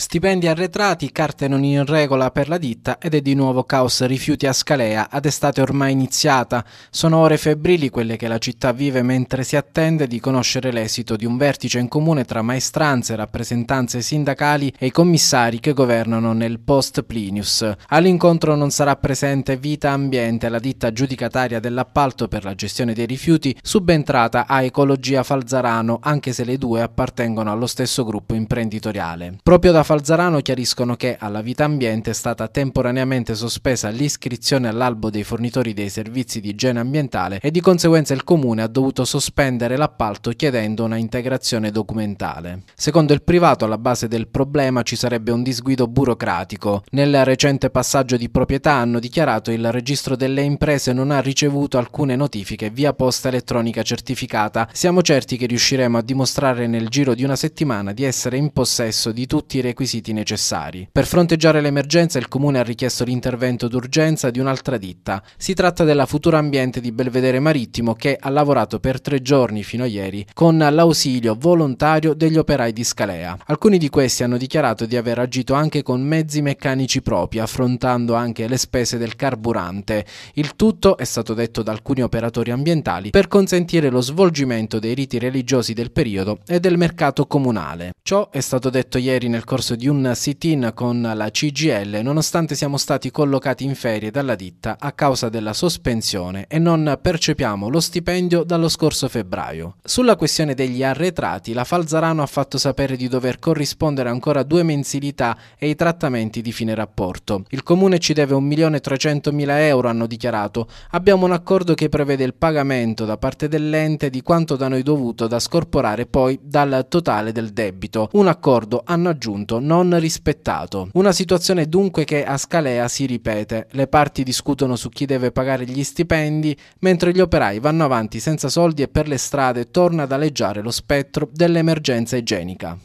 Stipendi arretrati, carte non in regola per la ditta ed è di nuovo caos rifiuti a Scalea ad estate ormai iniziata. Sono ore febbrili quelle che la città vive mentre si attende di conoscere l'esito di un vertice in comune tra maestranze, rappresentanze sindacali e i commissari che governano nel post Plinius. All'incontro non sarà presente Vita Ambiente, la ditta giudicataria dell'appalto per la gestione dei rifiuti, subentrata a Ecologia Falzarano, anche se le due appartengono allo stesso gruppo imprenditoriale. Proprio da Falzarano chiariscono che alla Vita Ambiente è stata temporaneamente sospesa l'iscrizione all'albo dei fornitori dei servizi di igiene ambientale e di conseguenza il Comune ha dovuto sospendere l'appalto chiedendo una integrazione documentale. Secondo il privato alla base del problema ci sarebbe un disguido burocratico. Nel recente passaggio di proprietà hanno dichiarato il registro delle imprese non ha ricevuto alcune notifiche via posta elettronica certificata. Siamo certi che riusciremo a dimostrare nel giro di una settimana di essere in possesso di tutti i requisiti requisiti necessari. Per fronteggiare l'emergenza il comune ha richiesto l'intervento d'urgenza di un'altra ditta. Si tratta della Futura Ambiente di Belvedere Marittimo che ha lavorato per tre giorni fino a ieri con l'ausilio volontario degli operai di Scalea. Alcuni di questi hanno dichiarato di aver agito anche con mezzi meccanici propri, affrontando anche le spese del carburante. Il tutto è stato detto da alcuni operatori ambientali per consentire lo svolgimento dei riti religiosi del periodo e del mercato comunale. Ciò è stato detto ieri nel corso corso di un sit-in con la CGL nonostante siamo stati collocati in ferie dalla ditta a causa della sospensione e non percepiamo lo stipendio dallo scorso febbraio. Sulla questione degli arretrati, la Falzarano ha fatto sapere di dover corrispondere ancora due mensilità e i trattamenti di fine rapporto. Il comune ci deve 1.300.000 euro, hanno dichiarato. Abbiamo un accordo che prevede il pagamento da parte dell'ente di quanto da noi dovuto da scorporare poi dal totale del debito. Un accordo, hanno aggiunto, non rispettato. Una situazione dunque che a Scalea si ripete. Le parti discutono su chi deve pagare gli stipendi, mentre gli operai vanno avanti senza soldi e per le strade torna ad aleggiare lo spettro dell'emergenza igienica.